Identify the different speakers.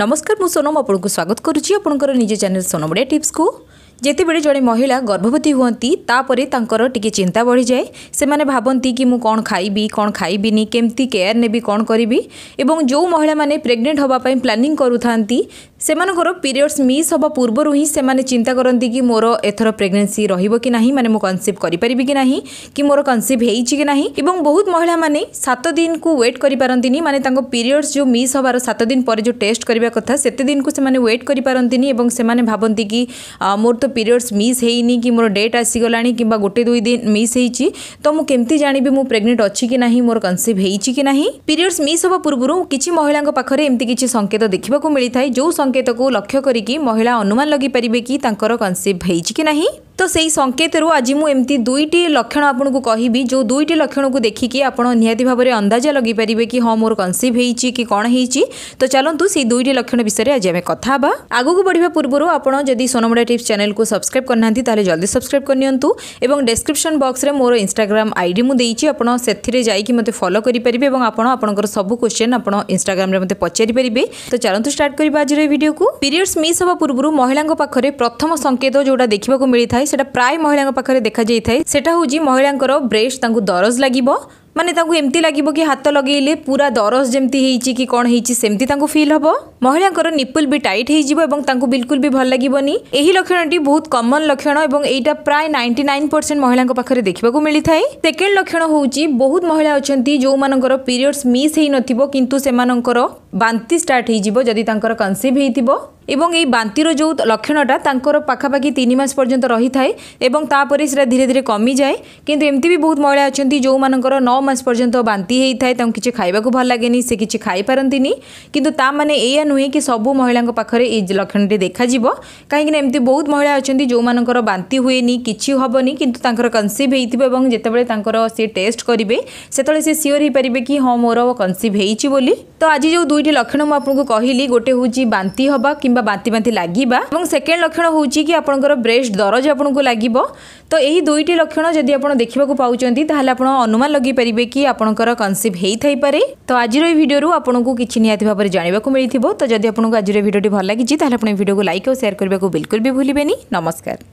Speaker 1: ନମସ୍କାର ମୁଁ ସୋନମ ଆପଣଙ୍କୁ ସ୍ୱାଗତ କରୁଛି ଆପଣଙ୍କର ନିଜ ଚ୍ୟାନେଲ୍ ସୋନମଡ଼ିଆ ଟିପ୍ସକୁ ଯେତେବେଳେ ଜଣେ ମହିଳା ଗର୍ଭବତୀ ହୁଅନ୍ତି ତାପରେ ତାଙ୍କର ଟିକେ ଚିନ୍ତା ବଢ଼ିଯାଏ ସେମାନେ ଭାବନ୍ତି କି ମୁଁ କ'ଣ ଖାଇବି କ'ଣ ଖାଇବିନି କେମିତି କେୟାର ନେବି କ'ଣ କରିବି ଏବଂ ଯେଉଁ ମହିଳାମାନେ ପ୍ରେଗନେଣ୍ଟ ହେବା ପାଇଁ ପ୍ଲାନିଂ କରୁଥାନ୍ତି ସେମାନଙ୍କର ପିରିୟଡ଼୍ସ ମିସ୍ ହେବା ପୂର୍ବରୁ ହିଁ ସେମାନେ ଚିନ୍ତା କରନ୍ତି କି ମୋର ଏଥର ପ୍ରେଗନେନ୍ସି ରହିବ କି ନାହିଁ ମାନେ ମୁଁ କନସିଭ୍ କରିପାରିବି କି ନାହିଁ କି ମୋର କନସିଭ୍ ହେଇଛି କି ନାହିଁ ଏବଂ ବହୁତ ମହିଳାମାନେ ସାତ ଦିନକୁ ୱେଟ୍ କରିପାରନ୍ତିନି ମାନେ ତାଙ୍କ ପିରିୟଡ଼୍ସ ଯେଉଁ ମିସ୍ ହେବାର ସାତ ଦିନ ପରେ ଯେଉଁ ଟେଷ୍ଟ କରିବା କଥା ସେତେ ଦିନକୁ ସେମାନେ ୱେଟ୍ କରିପାରନ୍ତିନି ଏବଂ ସେମାନେ ଭାବନ୍ତି କି ମୋର ତ ପିରିୟଡ଼୍ସ ମିସ୍ ହେଇନି କି ମୋର ଡେଟ୍ ଆସିଗଲାଣି କିମ୍ବା ଗୋଟେ ଦୁଇ ଦିନ ମିସ୍ ହେଇଛି ତ ମୁଁ କେମିତି ଜାଣିବି ମୁଁ ପ୍ରେଗନେଣ୍ଟ ଅଛି କି ନାହିଁ ମୋର କନସିଭ୍ ହେଇଛି କି ନାହିଁ ପିରିୟଡ଼୍ସ ମିସ୍ ହେବା ପୂର୍ବରୁ କିଛି ମହିଳାଙ୍କ ପାଖରେ ଏମିତି କିଛି ସଙ୍କେତ ଦେଖିବାକୁ ମିଳିଥାଏ ଯେଉଁ ସଙ୍କେତକୁ ଲକ୍ଷ୍ୟ କରିକି ମହିଳା ଅନୁମାନ ଲଗିପାରିବେ କି ତାଙ୍କର କନସିଭ୍ ହେଇଛି କି ନାହିଁ तो से ही संकेत आज मुझे दुईट लक्षण आपको कह जो दुईट लक्षण को देखिक आपति भाव में अंदाजा लगे पारे कि हाँ मोर कनसीव हो कि कौन हो तो चलो से दुईट लक्षण विषय आज आम कथा आगे बढ़िया पूर्व आप सोनमुड़ा टिप्स चैनल को सब्सक्राइब करना तेज़े जल्दी सब्सक्राइब करनी डेस्क्रिप्सन बक्स में मोर इनग्राम आईडी मुझे आपड़े जाकि फलो करेंगे और सब क्वेश्चन आप इनग्राम मतलब पचारि पारे तो चलत स्टार्ट करवा आज भिडियो को पीरियड्स मिस हाँ पूर्व महिला प्रथम संकेत जो देखा मिलता है थाए से प्राय महिला देखा जाए से महिला ब्रेस्ट दरज लगे माने एमती लगे कि हाथ लगे पूरा दरज जमी कि कौन होमती फिल हम ମହିଳାଙ୍କର ନିପୁଲ ବି ଟାଇଟ୍ ହେଇଯିବ ଏବଂ ତାଙ୍କୁ ବିଲକୁଲ ବି ଭଲ ଲାଗିବନି ଏହି ଲକ୍ଷଣଟି ବହୁତ କମନ୍ ଲକ୍ଷଣ ଏବଂ ଏଇଟା ପ୍ରାୟ ନାଇଣ୍ଟି ନାଇନ୍ ପରସେଣ୍ଟ ମହିଳାଙ୍କ ପାଖରେ ଦେଖିବାକୁ ମିଳିଥାଏ ସେକେଣ୍ଡ ଲକ୍ଷଣ ହେଉଛି ବହୁତ ମହିଳା ଅଛନ୍ତି ଯେଉଁମାନଙ୍କର ପିରିୟଡ୍ସ ମିସ୍ ହେଇନଥିବ କିନ୍ତୁ ସେମାନଙ୍କର ବାନ୍ତି ଷ୍ଟାର୍ଟ ହେଇଯିବ ଯଦି ତାଙ୍କର କନସିଭ୍ ହେଇଥିବ ଏବଂ ଏହି ବାନ୍ତିର ଯେଉଁ ଲକ୍ଷଣଟା ତାଙ୍କର ପାଖାପାଖି ତିନି ମାସ ପର୍ଯ୍ୟନ୍ତ ରହିଥାଏ ଏବଂ ତାପରେ ସେଟା ଧୀରେ ଧୀରେ କମିଯାଏ କିନ୍ତୁ ଏମିତି ବି ବହୁତ ମହିଳା ଅଛନ୍ତି ଯେଉଁମାନଙ୍କର ନଅ ମାସ ପର୍ଯ୍ୟନ୍ତ ବାନ୍ତି ହେଇଥାଏ ତାଙ୍କୁ କିଛି ଖାଇବାକୁ ଭଲ ଲାଗେନି ସେ କିଛି ଖାଇପାରନ୍ତିନି କିନ୍ତୁ ତା ମାନେ ଏଇଆ ନୁହେଁ କି ସବୁ ମହିଳାଙ୍କ ପାଖରେ ଏଇ ଲକ୍ଷଣଟି ଦେଖାଯିବ କାହିଁକିନା ଏମିତି ବହୁତ ମହିଳା ଅଛନ୍ତି ଯେଉଁମାନଙ୍କର ବାନ୍ତି ହୁଏନି କିଛି ହେବନି କିନ୍ତୁ ତାଙ୍କର କନସିଭ୍ ହେଇଥିବ ଏବଂ ଯେତେବେଳେ ତାଙ୍କର ସେ ଟେଷ୍ଟ କରିବେ ସେତେବେଳେ ସେ ସିଓର ହେଇପାରିବେ କି ହଁ ମୋର କନସିଭ୍ ହେଇଛି ବୋଲି ତ ଆଜି ଯେଉଁ ଦୁଇଟି ଲକ୍ଷଣ ମୁଁ ଆପଣଙ୍କୁ କହିଲି ଗୋଟେ ହେଉଛି ବାନ୍ତି ହେବା କିମ୍ବା ବାନ୍ତି ବାନ୍ତି ଲାଗିବା ଏବଂ ସେକେଣ୍ଡ ଲକ୍ଷଣ ହେଉଛି କି ଆପଣଙ୍କର ବ୍ରେଷ୍ଟ ଦରଜ ଆପଣଙ୍କୁ ଲାଗିବ ତ ଏହି ଦୁଇଟି ଲକ୍ଷଣ ଯଦି ଆପଣ ଦେଖିବାକୁ ପାଉଛନ୍ତି ତାହେଲେ ଆପଣ ଅନୁମାନ ଲଗାଇ ପାରିବେ କି ଆପଣଙ୍କର କନସିଭ୍ ହେଇଥାଇପାରେ ତ ଆଜିର ଏହି ଭିଡ଼ିଓରୁ ଆପଣଙ୍କୁ କିଛି ନିହାତି ଭାବରେ ଜାଣିବାକୁ ମିଳିଥିବ ତ तो जदि आपको आज भिडियो भल लगी भिडियो को लाइक और सेयार करने को बिल्कुल भी भूलेंगे नमस्कार